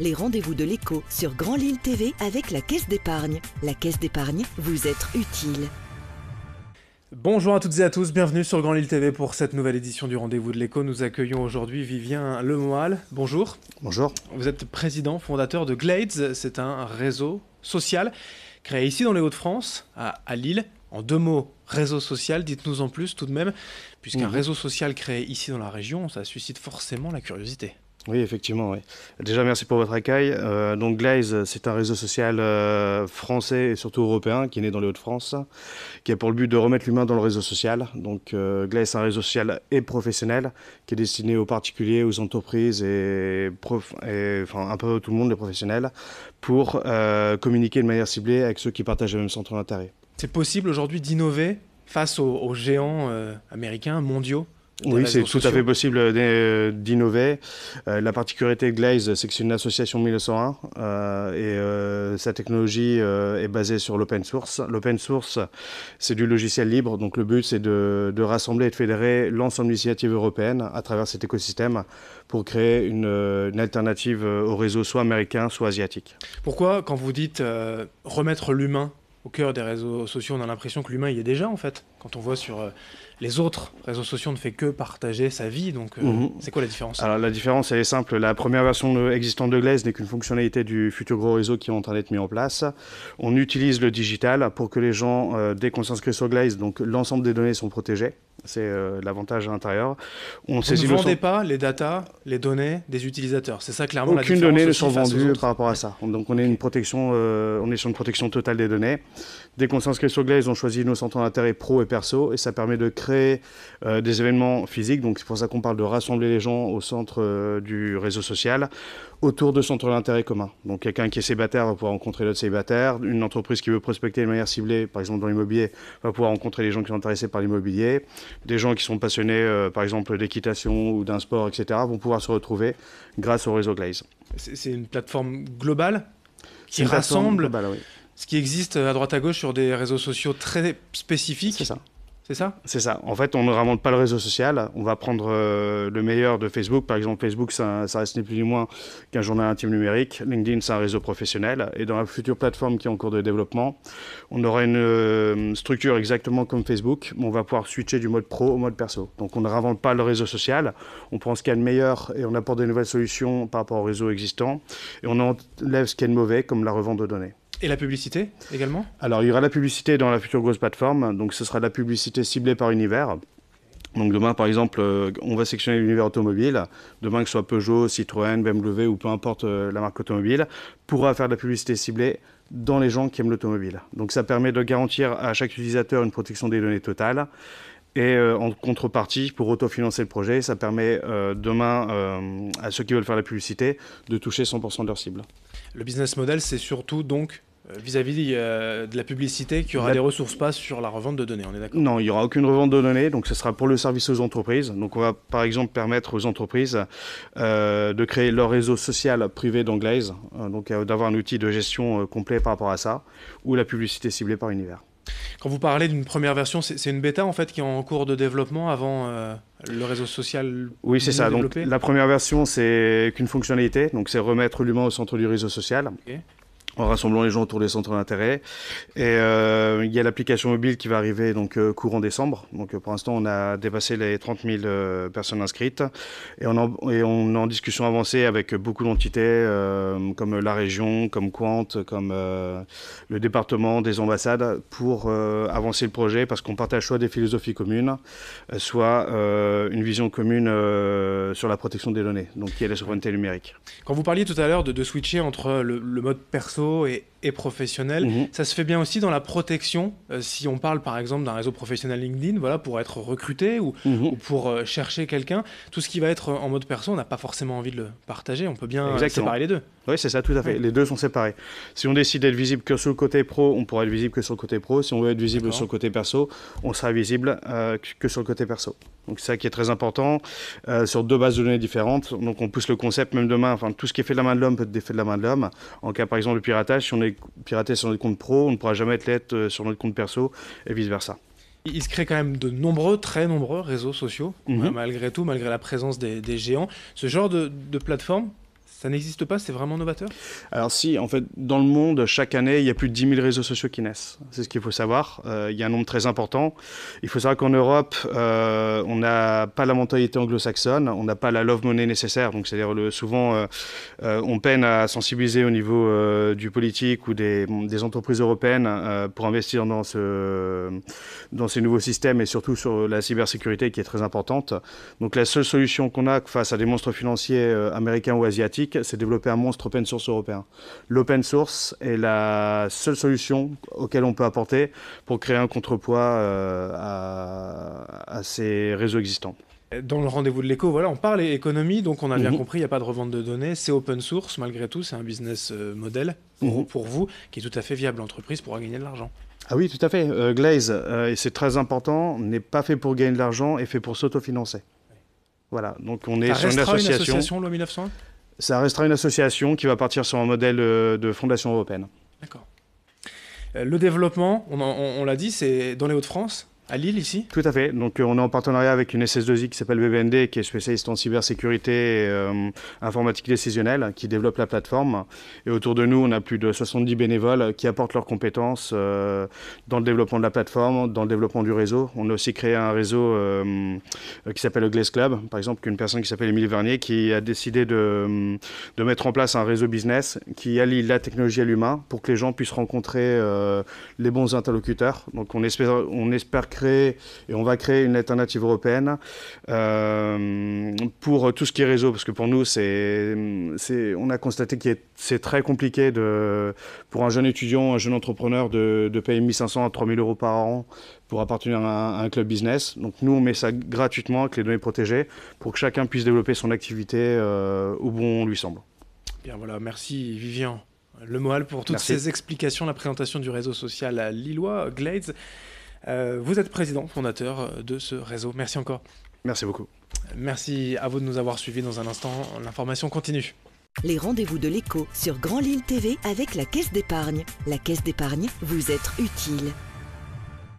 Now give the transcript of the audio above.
les rendez-vous de l'écho sur Grand Lille TV avec la Caisse d'épargne. La Caisse d'épargne, vous êtes utile. Bonjour à toutes et à tous, bienvenue sur Grand Lille TV pour cette nouvelle édition du Rendez-vous de l'écho. Nous accueillons aujourd'hui Vivien Lemoal. Bonjour. Bonjour. Vous êtes président fondateur de Glades, c'est un réseau social créé ici dans les Hauts-de-France, à, Lille, en deux mots, réseau social, dites-nous en plus tout de même, puisqu'un mhm. réseau social créé ici dans la région, ça suscite forcément la curiosité. Oui, effectivement. Déjà, merci pour votre accueil. Euh, donc, Glaze, c'est un réseau social euh, français et surtout européen qui est né dans les Hauts-de-France, qui a pour but de remettre l'humain dans le réseau social. Donc, euh, Glaze, c'est un réseau social et professionnel qui est destiné aux particuliers, aux entreprises et, un peu tout le monde, les professionnels, pour communiquer de manière ciblée avec ceux qui partagent le même centre d'intérêt. C'est possible aujourd'hui d'innover face aux géants américains, mondiaux oui, c'est tout à fait possible euh, euh, d'innover. Euh, la particularité de Glaze, c'est que c'est une association 1901 et sa technologie est basée sur l'open source. L'open source, c'est du logiciel libre, donc le but c'est de, rassembler et de fédérer l'ensemble d'initiatives européennes à travers cet écosystème pour créer une, une, alternative au réseau soit américain, soit asiatique. Pourquoi, quand vous dites remettre l'humain au cœur des réseaux sociaux, on a l'impression que l'humain y est déjà en fait quand on voit sur euh, les autres réseaux sociaux, on ne fait que partager sa vie. Donc, euh, mhm. c'est quoi la différence Alors, la différence, elle est simple. La première version existante de Glaze n'est qu'une fonctionnalité du futur gros réseau qui est en train d'être mis en place. On utilise le digital pour que les gens, euh, dès qu'on s'inscrit sur Glaze, donc l'ensemble des données sont protégées. C'est l'avantage à l'intérieur. On ne vendait pas les datas, les données des utilisateurs. C'est ça clairement la Aucune donnée ne sont vendues par rapport à ça. Donc, on, est une protection, on est sur une protection totale des données. Dès qu'on s'inscrit sur Glaze, on choisit nos centres d'intérêt pro et perso et ça permet de créer euh, des événements physiques. Donc c'est pour ça qu'on parle de rassembler les gens au centre euh, du réseau social autour de centres d'intérêt commun. Donc quelqu'un qui est célibataire va pouvoir rencontrer l'autre célibataires, une entreprise qui veut prospecter de manière ciblée, par exemple dans l'immobilier, va pouvoir rencontrer les gens qui sont intéressés par l'immobilier, des gens qui sont passionnés euh, par exemple d'équitation ou d'un sport, etc., vont pouvoir se retrouver grâce au réseau Glaze. C'est une plateforme globale qui rassemble oui ce qui existe à droite à gauche sur des réseaux sociaux très spécifiques. C'est ça. C'est ça C'est ça. En fait, on ne ramène pas le réseau social. On va prendre euh, le meilleur de Facebook. Par exemple, Facebook, ça, reste ni plus ni moins qu'un journal intime numérique. LinkedIn, c'est un réseau professionnel. Et dans la future plateforme qui est en cours de développement, on aura une euh, structure exactement comme Facebook, mais on va pouvoir switcher du mode pro au mode perso. Donc, on ne ramente pas le réseau social. On prend ce qu'il y a de meilleur et on apporte des nouvelles solutions par rapport au réseau existant. Et on enlève ce qu'il y a de mauvais, comme la revente de données. Et la publicité également Alors, il y aura la publicité dans la future grosse plateforme. Donc, ce sera de la publicité ciblée par univers. Donc demain, par exemple, euh, on va sectionner l'univers automobile. Demain, que ce soit Peugeot, Citroën, BMW ou peu importe euh, la marque automobile, pourra faire de la publicité ciblée dans les gens qui aiment l'automobile. Donc ça permet de garantir à chaque utilisateur une protection des données totale. Et euh, en contrepartie, pour autofinancer le projet, ça permet demain à ceux qui veulent faire la publicité de toucher 100% de leur cible. Le business model, c'est surtout donc euh, vis-à-vis euh, de la publicité qui aura des ressources pas sur la revente de données, on est d'accord Non, il n'y aura aucune revente de données, donc ce sera pour le service aux entreprises. Donc on va par exemple permettre aux entreprises euh, de créer leur réseau social privé d'anglaise, donc d'avoir un outil de gestion complet par rapport à ça, ou la publicité ciblée par univers. Quand vous parlez d'une première version, c'est une bêta en fait qui est en cours de développement avant le réseau social. Oui, c'est ça. Donc la première version, c'est qu'une fonctionnalité, donc c'est remettre l'humain au centre du réseau social en rassemblant les gens autour des centres d'intérêt. Et euh, il y a l'application mobile qui va arriver donc euh, courant décembre. Donc pour l'instant, on a dépassé les 30 000 euh, personnes inscrites et on, est en discussion avancée avec beaucoup d'entités comme la région, comme Quant, comme le département des ambassades pour avancer le projet parce qu'on partage soit des philosophies communes, soit une vision commune sur la protection des données, donc qui est la souveraineté numérique. Quand vous parliez tout à l'heure de, switcher entre le, le mode personnel すごい et professionnel. Mhm. Ça se fait bien aussi dans la protection. Euh, si on parle par exemple d'un réseau professionnel LinkedIn, voilà, pour être recruté ou, mhm. pour euh, chercher quelqu'un, tout ce qui va être euh, en mode perso, on n'a pas forcément envie de le partager. On peut bien séparer les deux. Oui, c'est ça, tout à fait. Les deux sont séparés. Si on décide d'être visible que sur le côté pro, on pourra être visible que sur le côté pro. Si on veut être visible sur le côté perso, on sera visible que sur le côté perso. Donc ça qui est très important sur deux bases de données différentes. Donc on pousse le concept même demain. Enfin, tout ce qui est fait de la main de l'homme peut être fait de la main de l'homme. En cas par exemple de piratage, si on est pirater sur notre compte pro, on ne pourra jamais être l'être euh, sur notre compte perso et vice-versa. Il se crée quand même de nombreux, très nombreux réseaux sociaux, mhm. malgré tout, malgré la présence des, géants. Ce genre de, de plateforme, ça n'existe pas, c'est vraiment novateur Alors si, en fait, dans le monde, chaque année, il y a plus de 10 000 réseaux sociaux qui naissent. C'est ce qu'il faut savoir. Euh, il y a un nombre très important. Il faut savoir qu'en Europe, euh, on n'a pas la mentalité anglo-saxonne, on n'a pas la love money nécessaire. Donc c'est-à-dire souvent, euh, on peine à sensibiliser au niveau du politique ou des, des entreprises européennes pour investir dans, ce, dans ces nouveaux systèmes et surtout sur la cybersécurité qui est très importante. Donc la seule solution qu'on a face à des monstres financiers américains ou asiatiques, c'est développer un monstre open source européen. L'open source est la seule solution auquel on peut apporter pour créer un contrepoids euh, à, ces réseaux existants. Dans le rendez-vous de l'écho, voilà, on parle économie, donc on a bien mhm. compris, il n'y a pas de revente de données, c'est open source, malgré tout, c'est un business euh, model mhm. pour, vous qui est tout à fait viable, l'entreprise pourra gagner de l'argent. Ah oui, tout à fait. Euh, Glaze, et c'est très important, n'est pas fait pour gagner de l'argent, est fait pour s'autofinancer. Voilà, donc on est sur une association. une association, loi 1901 ça restera une association qui va partir sur un modèle euh, de fondation européenne. D'accord. Euh, le développement, on, l'a dit, c'est dans les Hauts-de-France à Lille, ici Tout à fait. Donc, euh, on est en partenariat avec une SS2I qui s'appelle BBND, qui est spécialiste en cybersécurité et euh, informatique décisionnelle, qui développe la plateforme. Et autour de nous, on a plus de 70 bénévoles qui apportent leurs compétences euh, dans le développement de la plateforme, dans le développement du réseau. On a aussi créé un réseau qui s'appelle le Glace Club, par exemple, qu'une personne qui s'appelle Émile Vernier, qui a décidé de, de, mettre en place un réseau business qui allie la technologie à l'humain pour que les gens puissent rencontrer les bons interlocuteurs. Donc, on espère, on espère créer et on va créer une alternative européenne euh, pour tout ce qui est réseau, parce que pour nous, c'est, on a constaté que c'est très compliqué de, pour un jeune étudiant, un jeune entrepreneur, de, de payer 1500 à 3000 euros par an pour appartenir à un, club business. Donc nous, on met ça gratuitement avec les données protégées pour que chacun puisse développer son activité au euh, bon lui semble. Bien voilà, merci Vivian. Le Moal pour toutes ces explications, la présentation du réseau social à Lillois, Glades. Euh, vous êtes président fondateur euh, de ce réseau. Merci encore. Merci beaucoup. Merci à vous de nous avoir suivis. Dans un instant, l'information continue. Les rendez-vous de l'écho sur Grand Lille TV avec la Caisse d'épargne. La Caisse d'épargne, vous êtes utile.